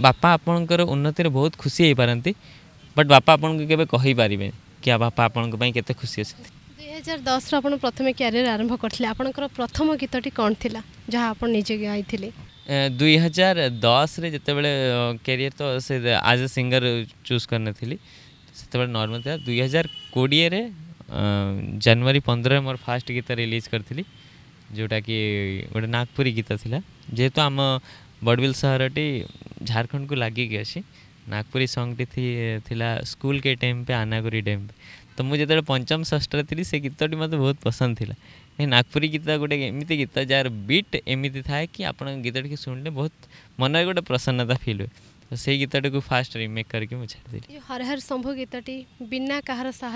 बापा आपण उन्नति में बहुत खुशी हो पारती बट बापा आपन को केवे कि बापा आपन के खुशी अच्छे दुई हजार दस रु आप प्रथम क्यारिययर आरंभ कर प्रथम गीत कौन थी जहाँ आप निजे गई थी दुई हजार दस रे जिते बड़े क्यारिययर तो से आज ए सिंगर चूज कर करी से नर्मल थी दुई हजार कोड़े जानुरी पंद्रह मोर फास्ट गीत रिलीज करी जोटा कि गोटे नागपुरी गीत थी जेहेतु आम बड़बिल सहर टी झारखंड को लग कि लागिक नागपुरी सॉन्गटी थी, थी स्कूल के टाइम पे आनागुरी डैम पे तो मुझे जो तो पंचम षष्ठे थी से गीतट मत बहुत पसंद थी ए नागपुरी गीत गोटे एमती गीत जार बीट एमती थाए कि आप गीत शुणिले बहुत मन गोटे प्रसन्नता फिल हुए तो से गीत फास्ट रिमेक करके छाड़ी हर हर शंभु गीतटी बिना कहार सा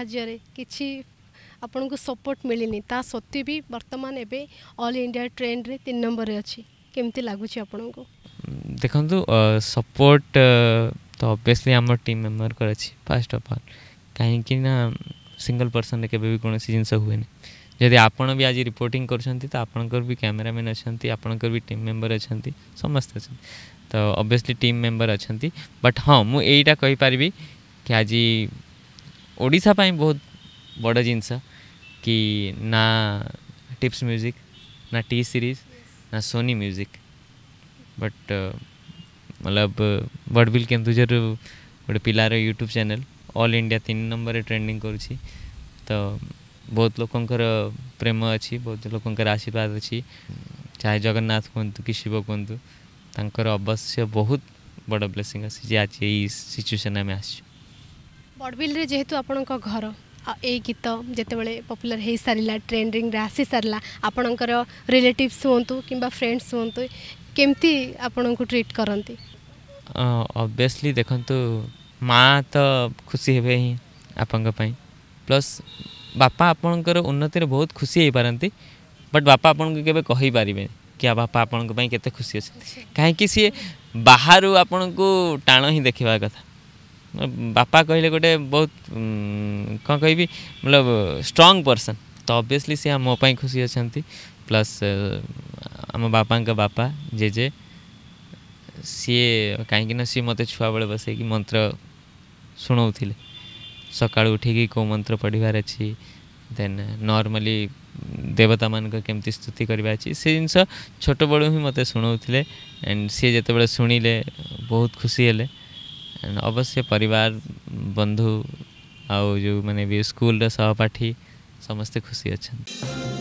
आपण को सपोर्ट मिलनी ता सत्वी भी बर्तमान एवं अल इंडिया ट्रेन रे तीन नंबर अच्छी केमती लगुच आपण को ଦେଖନ୍ତୁ ସପୋର୍ଟ ତ ଅବଭିୟସ୍ଲି ଆମ ଟିମ୍ ମେମ୍ବରଙ୍କର ଅଛି ଫାଷ୍ଟ ଅଫ୍ ଅଲ୍ କାହିଁକି ନା ସିଙ୍ଗଲ୍ ପର୍ସନ୍ରେ କେବେ ବି କୌଣସି ଜିନିଷ ହୁଏନି ଯଦି ଆପଣ ବି ଆଜି ରିପୋର୍ଟିଂ କରୁଛନ୍ତି ତ ଆପଣଙ୍କର ବି କ୍ୟାମେରାମ୍ୟାନ୍ ଅଛନ୍ତି ଆପଣଙ୍କର ବି ଟିମ୍ ମେମ୍ବର ଅଛନ୍ତି ସମସ୍ତେ ଅଛନ୍ତି ତ ଅବଭିୟସ୍ଲି ଟିମ୍ ମେମ୍ବର ଅଛନ୍ତି ବଟ୍ ହଁ ମୁଁ ଏଇଟା କହିପାରିବି କି ଆଜି ଓଡ଼ିଶା ପାଇଁ ବହୁତ ବଡ଼ ଜିନିଷ କି ନା ଟିପ୍ସ ମ୍ୟୁଜିକ୍ ନା ଟି ସିରିଜ୍ ନା ସୋନି ମ୍ୟୁଜିକ୍ बट मतलब वडविल କେନ୍ଦୁଝର ଗୋଟେ ପିଲାର ୟୁଟ୍ୟୁବ୍ ଚ୍ୟାନେଲ୍ ଅଲ୍ ଇଣ୍ଡିଆ ତିନି ନମ୍ବରରେ ଟ୍ରେଣ୍ଡିଂ କରୁଛି ତ ବହୁତ ଲୋକଙ୍କର ପ୍ରେମ ଅଛି ବହୁତ ଲୋକଙ୍କର ଆଶୀର୍ବାଦ ଅଛି ଚାହେ ଜଗନ୍ନାଥ କୁହନ୍ତୁ କି ଶିବ କୁହନ୍ତୁ ତାଙ୍କର ଅବଶ୍ୟ ବହୁତ ବଡ଼ ବ୍ଲେସିଂ ଆସିଛି ଆଜି ଏଇ ସିଚୁଏସନ୍ ଆମେ ଆସିଛୁ ବଡ଼ବିଲରେ ଯେହେତୁ ଆପଣଙ୍କ ଘର ଏଇ ଗୀତ ଯେତେବେଳେ ପପୁଲାର ହୋଇସାରିଲା ଟ୍ରେଣ୍ଡିଂରେ ଆସିସାରିଲା ଆପଣଙ୍କର ରିଲେଟିଭ୍ସ ହୁଅନ୍ତୁ କିମ୍ବା ଫ୍ରେଣ୍ଡସ୍ ହୁଅନ୍ତୁ କେମିତି ଆପଣଙ୍କୁ ଟ୍ରିଟ୍ କରନ୍ତି ଅବଭିୟସ୍ଲି ଦେଖନ୍ତୁ ମା ତ ଖୁସି ହେବେ ହିଁ ଆପଣଙ୍କ ପାଇଁ ପ୍ଲସ୍ ବାପା ଆପଣଙ୍କର ଉନ୍ନତିରେ ବହୁତ ଖୁସି ହେଇପାରନ୍ତି ବଟ୍ ବାପା ଆପଣଙ୍କୁ କେବେ କହିପାରିବେନି କି ବାପା ଆପଣଙ୍କ ପାଇଁ କେତେ ଖୁସି ଅଛନ୍ତି କାହିଁକି ସିଏ ବାହାରୁ ଆପଣଙ୍କୁ ଟାଣ ହିଁ ଦେଖିବା କଥା ବାପା କହିଲେ ଗୋଟେ ବହୁତ କ'ଣ କହିବି ମତଲବ ଷ୍ଟ୍ରଙ୍ଗ ପର୍ସନ୍ ତ ଅବଭିୟସ୍ଲି ସିଏ ମୋ ପାଇଁ ଖୁସି ଅଛନ୍ତି ପ୍ଲସ୍ ଆମ ବାପାଙ୍କ ବାପା ଜେଜେ ସିଏ କାହିଁକିନା ସିଏ ମୋତେ ଛୁଆବେଳେ ବସେଇକି ମନ୍ତ୍ର ଶୁଣାଉଥିଲେ ସକାଳୁ ଉଠିକି କେଉଁ ମନ୍ତ୍ର ପଢ଼ିବାର ଅଛି ଦେନ୍ ନର୍ମାଲି ଦେବତାମାନଙ୍କ କେମିତି ସ୍ତୁତି କରିବା ଅଛି ସେ ଜିନିଷ ଛୋଟବେଳୁ ହିଁ ମୋତେ ଶୁଣାଉଥିଲେ ଆଣ୍ଡ ସିଏ ଯେତେବେଳେ ଶୁଣିଲେ ବହୁତ ଖୁସି ହେଲେ ଆଣ୍ଡ ଅବଶ୍ୟ ପରିବାର ବନ୍ଧୁ ଆଉ ଯେଉଁମାନେ ବି ସ୍କୁଲର ସହପାଠୀ ସମସ୍ତେ ଖୁସି ଅଛନ୍ତି